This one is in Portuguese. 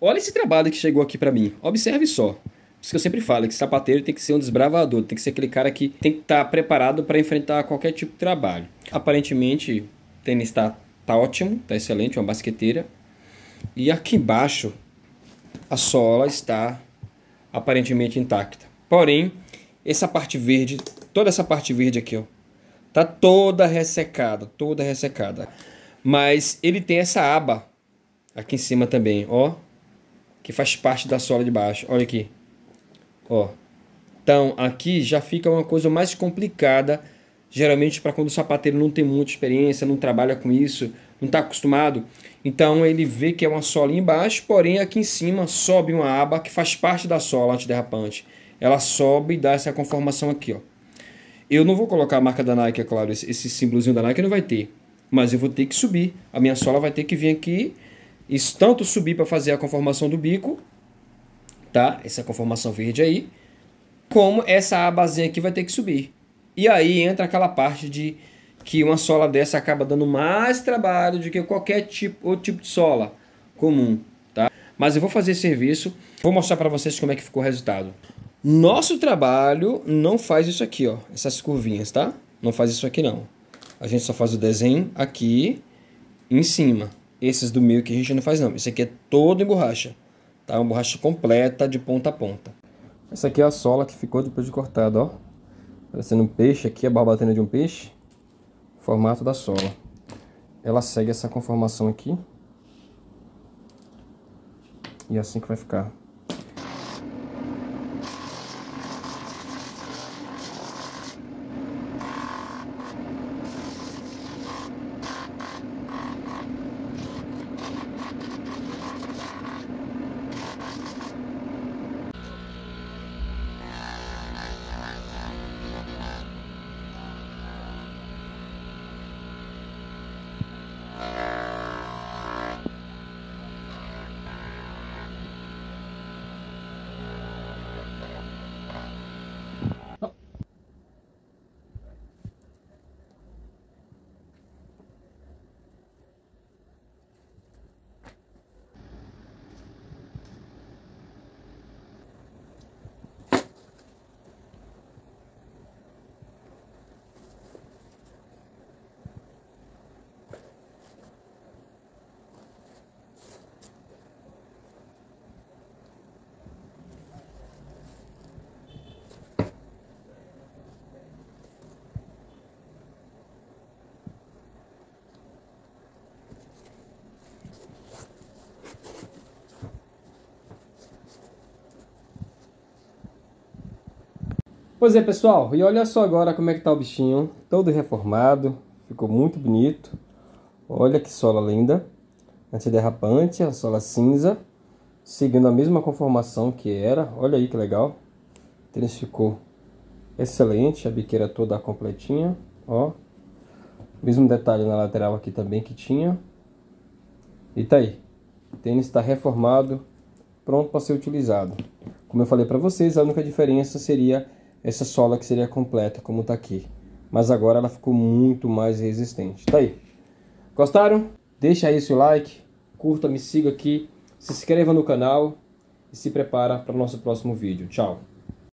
Olha esse trabalho que chegou aqui para mim. Observe só. isso que eu sempre falo que sapateiro tem que ser um desbravador, tem que ser aquele cara que tem que estar tá preparado para enfrentar qualquer tipo de trabalho. Aparentemente, o tênis está tá ótimo, tá excelente, uma basqueteira. E aqui embaixo, a sola está aparentemente intacta. Porém, essa parte verde, toda essa parte verde aqui, ó, tá toda ressecada, toda ressecada. Mas ele tem essa aba aqui em cima também, ó, que faz parte da sola de baixo. Olha aqui. Ó. Então, aqui já fica uma coisa mais complicada, geralmente para quando o sapateiro não tem muita experiência, não trabalha com isso, não está acostumado. Então, ele vê que é uma sola embaixo, porém aqui em cima sobe uma aba que faz parte da sola antiderrapante. Ela sobe e dá essa conformação aqui, ó. Eu não vou colocar a marca da Nike, é claro, esse, esse símbolozinho da Nike não vai ter. Mas eu vou ter que subir. A minha sola vai ter que vir aqui isso tanto subir para fazer a conformação do bico, tá? Essa conformação verde aí, como essa abazinha aqui vai ter que subir. E aí entra aquela parte de que uma sola dessa acaba dando mais trabalho do que qualquer tipo, outro tipo de sola comum, tá? Mas eu vou fazer esse serviço, vou mostrar para vocês como é que ficou o resultado. Nosso trabalho não faz isso aqui, ó, essas curvinhas, tá? Não faz isso aqui não. A gente só faz o desenho aqui em cima. Esses do milk a gente não faz não. Esse aqui é todo em borracha. Tá? Uma borracha completa de ponta a ponta. Essa aqui é a sola que ficou depois de cortada, ó. Parecendo um peixe aqui, a barbatana de um peixe. Formato da sola. Ela segue essa conformação aqui. E é assim que vai ficar. Pois é, pessoal, e olha só agora como é que tá o bichinho, todo reformado, ficou muito bonito. Olha que sola linda, antiderrapante, a sola cinza, seguindo a mesma conformação que era, olha aí que legal. O tênis ficou excelente, a biqueira toda completinha, ó. Mesmo detalhe na lateral aqui também que tinha. E tá aí, o tênis está reformado, pronto para ser utilizado. Como eu falei para vocês, a única diferença seria essa sola que seria completa, como está aqui. Mas agora ela ficou muito mais resistente. Tá aí. Gostaram? Deixa aí seu like, curta, me siga aqui, se inscreva no canal e se prepara para o nosso próximo vídeo. Tchau!